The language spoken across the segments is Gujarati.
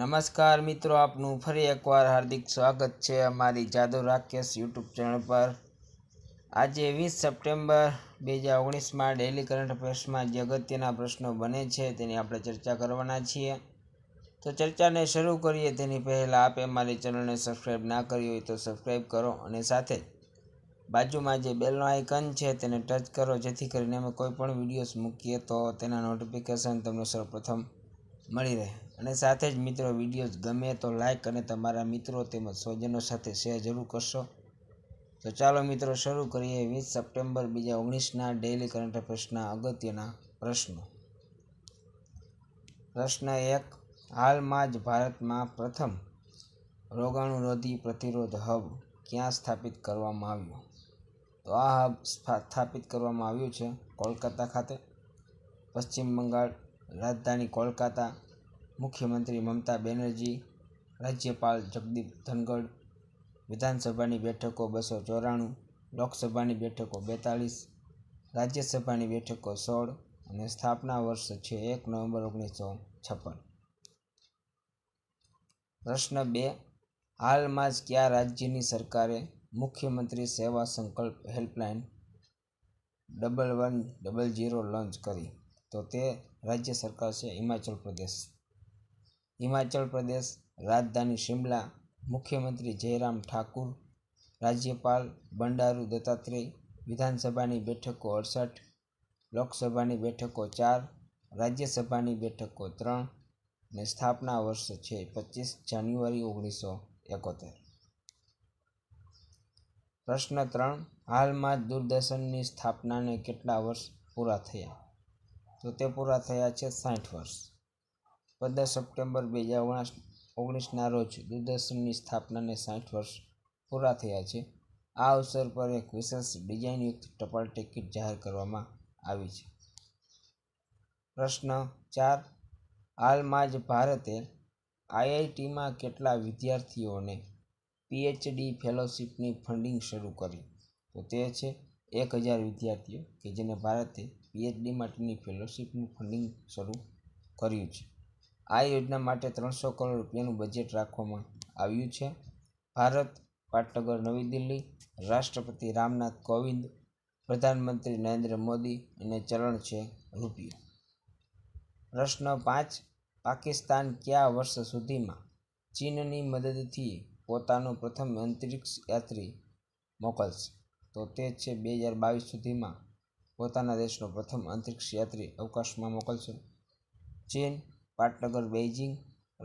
નમસ્કાર મિત્રો આપનું ફરી એકવાર હાર્દિક સ્વાગત છે અમારી જાદુ રાકેશ યુટ્યુબ ચેનલ પર આજે વીસ સપ્ટેમ્બર બે હજાર ઓગણીસમાં ડેલી કરંટ અફેર્સમાં જે અગત્યના પ્રશ્નો બને છે તેની આપણે ચર્ચા કરવાના છીએ તો ચર્ચાને શરૂ કરીએ તેની પહેલાં આપ અમારી ચેનલને સબસ્ક્રાઈબ ના કરી હોય તો સબસ્ક્રાઈબ કરો અને સાથે બાજુમાં જે બેલનો આઇકન છે તેને ટચ કરો જેથી કરીને અમે કોઈ પણ વિડીયોઝ મૂકીએ તો તેના નોટિફિકેશન તમને સૌપ્રથમ મળી રહે અને સાથે જ મિત્રો વિડીયો ગમે તો લાઇક અને તમારા મિત્રો તેમજ સ્વજનો સાથે શેર જરૂર કરશો તો ચાલો મિત્રો શરૂ કરીએ વીસ સપ્ટેમ્બર બીજા ઓગણીસના ડેઇલી કરંટ અફેર્સના અગત્યના પ્રશ્નો પ્રશ્ન એક હાલમાં જ ભારતમાં પ્રથમ રોગાણુરોધી પ્રતિરોધ હબ ક્યાં સ્થાપિત કરવામાં આવ્યો તો આ હબ સ્થાપિત કરવામાં આવ્યું છે કોલકાતા ખાતે પશ્ચિમ બંગાળ રાજધાની કોલકાતા મુખ્યમંત્રી મમતા બેનર્જી રાજ્યપાલ જગદીપ ધનગઢ વિધાનસભાની બેઠકો બસો ચોરાણું લોકસભાની બેઠકો બેતાલીસ રાજ્યસભાની બેઠકો સોળ અને સ્થાપના વર્ષ છે એક નવેમ્બર ઓગણીસો છપ્પન પ્રશ્ન બે હાલમાં જ કયા રાજ્યની સરકારે મુખ્યમંત્રી સેવા સંકલ્પ helpline double one double zero launch કરી તો તે રાજ્ય સરકાર છે હિમાચલ પ્રદેશ હિમાચલ પ્રદેશ રાજધાની શિમલા મુખ્યમંત્રી જયરામ ઠાકુર રાજ્યપાલ બંડારુ દત્તાત્રેય વિધાનસભાની બેઠકો અડસઠ લોકસભાની બેઠકો ચાર રાજ્યસભાની બેઠકો ત્રણ ને સ્થાપના વર્ષ છે પચીસ જાન્યુઆરી ઓગણીસો એકોતેર પ્રશ્ન ત્રણ હાલમાં દૂરદર્શનની સ્થાપનાને કેટલા વર્ષ પૂરા થયા તો તે પૂરા થયા છે સાઠ વર્ષ પંદર સપ્ટેમ્બર બે હજાર ઓગણીસ ઓગણીસના રોજ દૂરદર્શનની સ્થાપનાને સાઠ વર્ષ પૂરા થયા છે આ અવસર પર એક વિશેષ ડિઝાઇનયુક્ત ટપાલ ટિકિટ જાહેર કરવામાં આવી છે પ્રશ્ન ચાર હાલમાં જ ભારતે આઈઆઈટીમાં કેટલા વિદ્યાર્થીઓને પીએચડી ફેલોશીપની ફંડિંગ શરૂ કરી તો તે છે એક હજાર વિદ્યાર્થીઓ કે જેને ભારતે પીએચડી માટેની ફેલોશિપનું ફંડિંગ શરૂ કર્યું છે આ યોજના માટે ત્રણસો કરોડ રૂપિયાનું બજેટ રાખવામાં આવ્યું છે ભારત પાટનગર નવી દિલ્હી રાષ્ટ્રપતિ રામનાથ કોવિંદ પ્રધાનમંત્રી નરેન્દ્ર મોદી અને ચરણ છે રૂપિયો પ્રશ્ન પાંચ પાકિસ્તાન કયા વર્ષ સુધીમાં ચીનની મદદથી પોતાનો પ્રથમ અંતરિક્ષ યાત્રી મોકલશે તો તે છે બે હજાર બાવીસ સુધીમાં પોતાના દેશનો પ્રથમ અંતરિક્ષ યાત્રી અવકાશમાં મોકલશે ચીન પાટનગર બેઇજિંગ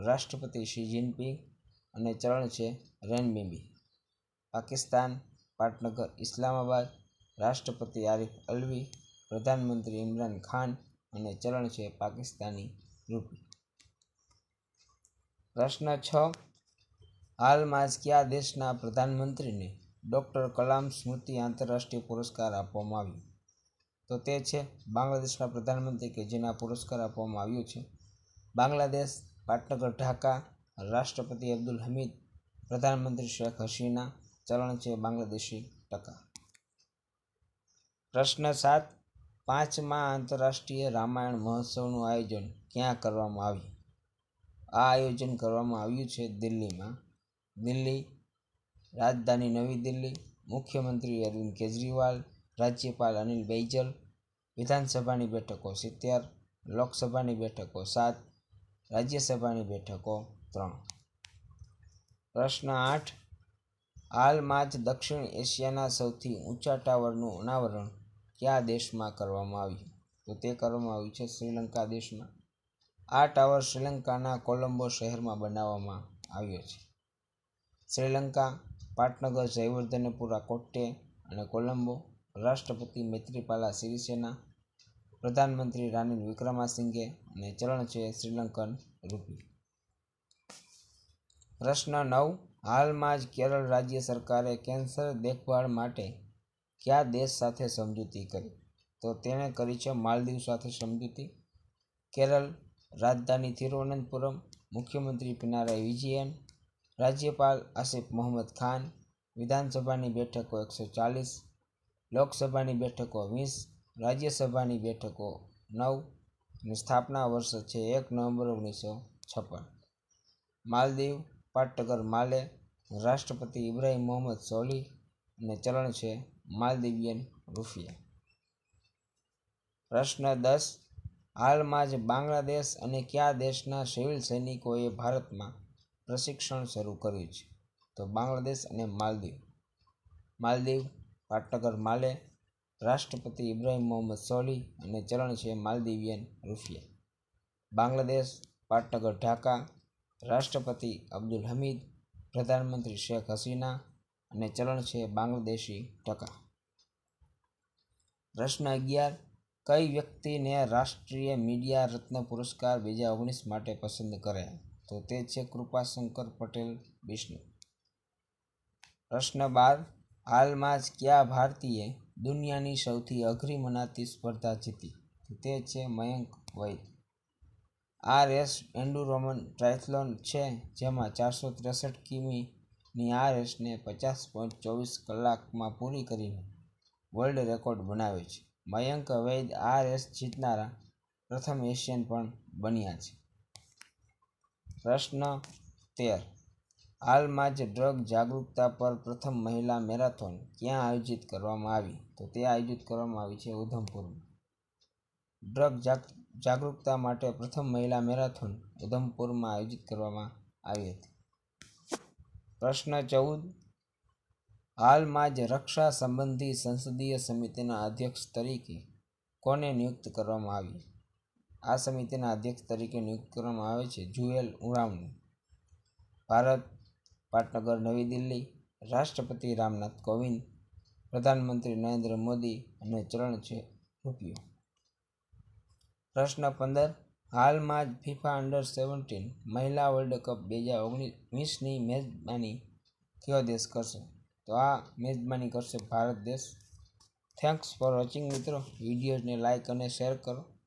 રાષ્ટ્રપતિ શી જિનપિંગ અને ચરણ છે રેનબીબી પાકિસ્તાન પાટનગર ઇસ્લામાબાદ રાષ્ટ્રપતિ આરિફ અલવી પ્રધાનમંત્રી ઇમરાન ખાન અને ચરણ છે પાકિસ્તાની રૂપી પ્રશ્ન છ હાલમાં જ કયા દેશના પ્રધાનમંત્રીને ડૉક્ટર કલામ સ્મૃતિ આંતરરાષ્ટ્રીય પુરસ્કાર આપવામાં આવ્યો તો તે છે બાંગ્લાદેશના પ્રધાનમંત્રી કે જેના પુરસ્કાર આપવામાં આવ્યો છે બાંગ્લાદેશ પાટનગર ઢાકા રાષ્ટ્રપતિ અબ્દુલ હમીદ પ્રધાનમંત્રી શેખ હસીના ચલણ છે બાંગ્લાદેશી ટકા પ્રશ્ન સાત પાંચમા આંતરરાષ્ટ્રીય રામાયણ મહોત્સવનું આયોજન ક્યાં કરવામાં આવ્યું આ આયોજન કરવામાં આવ્યું છે દિલ્હીમાં દિલ્હી રાજધાની નવી દિલ્હી મુખ્યમંત્રી અરવિંદ કેજરીવાલ રાજ્યપાલ અનિલ બૈજલ વિધાનસભાની બેઠકો સિત્તેર લોકસભાની બેઠકો સાત રાજ્યસભાની બેઠકો ત્રણ પ્રશ્ન આઠ હાલમાં જ દક્ષિણ એશિયાના સૌથી ઊંચા ટાવરનું અનાવરણ કયા દેશમાં કરવામાં આવ્યું તો તે કરવામાં આવ્યું છે શ્રીલંકા દેશમાં આ ટાવર શ્રીલંકાના કોલંબો શહેરમાં બનાવવામાં આવ્યો છે શ્રીલંકા પાટનગર જયવર્ધનપુરા કોટ્ટે અને કોલંબો રાષ્ટ્રપતિ મૈત્રીપાલા સિરિસેના પ્રધાનમંત્રી રાનિલ વિક્રમાસિંઘે અને ચલણ છે શ્રીલંકન રૂપી પ્રશ્ન નવ હાલમાં જ કેરળ રાજ્ય સરકારે કેન્સર દેખભાળ માટે કયા દેશ સાથે સમજૂતી કરી તો તેણે કરી છે માલદીવ સાથે સમજૂતી કેરળ રાજધાની તિરુવનંતપુરમ મુખ્યમંત્રી પિનારાય વિજયન રાજ્યપાલ આસિફ મોહમ્મદ ખાન વિધાનસભાની બેઠકો એકસો ચાલીસ લોકસભાની બેઠકો વીસ રાજ્યસભાની બેઠકો નવ અને સ્થાપના વર્ષ છે એક નવેમ્બર ઓગણીસો છપ્પન માલદીવ પાટનગર માલે રાષ્ટ્રપતિ ઇબ્રાહીમ મોહમ્મદ સોલી અને ચલણ છે માલદીવિયન રૂફિયા પ્રશ્ન દસ હાલમાં જ બાંગ્લાદેશ અને કયા દેશના સિવિલ સૈનિકોએ ભારતમાં પ્રશિક્ષણ શરૂ કર્યું છે તો બાંગ્લાદેશ અને માલદીવ માલદીવ પાટનગર માલે રાષ્ટ્રપતિ ઇબ્રાહિમ મોહમ્મદ સોલી અને ચલણ છે માલદીવિયન રૂફિયા બાંગ્લાદેશ પાટનગર ઢાકા રાષ્ટ્રપતિ અબ્દુલ હમીદ પ્રધાનમંત્રી શેખ હસીના અને ચલણ છે બાંગ્લાદેશી ટકા પ્રશ્ન અગિયાર કઈ વ્યક્તિને રાષ્ટ્રીય મીડિયા રત્ન પુરસ્કાર બે હજાર ઓગણીસ માટે પસંદ કર્યા તો તે છે કૃપાશંકર પટેલ બિષ્ણુ પ્રશ્ન બાર હાલમાં જ કયા ભારતીય દુનિયાની સૌથી અઘરી મનાતી સ્પર્ધા જીતી તે છે મયંક વૈદ આ રેસ એન્ડુરોમન ટ્રાયથલોન છે જેમાં ચારસો ત્રેસઠ કિમીની આ રેસને પચાસ પોઈન્ટ ચોવીસ કલાકમાં પૂરી કરીને વર્લ્ડ રેકોર્ડ બનાવ્યો છે મયંક વૈદ આ રેસ જીતનારા પ્રથમ એશિયન પણ બન્યા છે પ્રશ્ન તેર હાલમાં જ ડ્રગ જાગૃતતા પર પ્રથમ મહિલા મેરાથોન ક્યાં આયોજિત કરવામાં આવી તો તે આયોજિત કરવામાં આવી છે ઉધમપુરમાં ડ્રગ જાગૃતતા માટે પ્રથમ મહિલા મેરાથોન ઉધમપુરમાં આયોજિત કરવામાં આવી હતી પ્રશ્ન ચૌદ હાલમાં જ રક્ષા સંબંધી સંસદીય સમિતિના અધ્યક્ષ તરીકે કોને નિયુક્ત કરવામાં આવી આ સમિતિના અધ્યક્ષ તરીકે નિયુક્ત કરવામાં આવે છે જુએલ ઉરાવણી ભારત પાટનગર નવી દિલ્હી રાષ્ટ્રપતિ રામનાથ કોવિંદ પ્રધાનમંત્રી નરેન્દ્ર મોદી અને ચરણ છે રૂપિયો પ્રશ્ન પંદર હાલમાં જ ફિફા અંડર સેવન્ટીન મહિલા વર્લ્ડ કપ બે હજાર ઓગણીસ વીસની મેજબાની કયો દેશ કરશે તો આ મેજબાની કરશે ભારત દેશ થેન્ક્સ ફોર વોચિંગ મિત્રો વિડીયોઝને લાઇક અને શેર કરો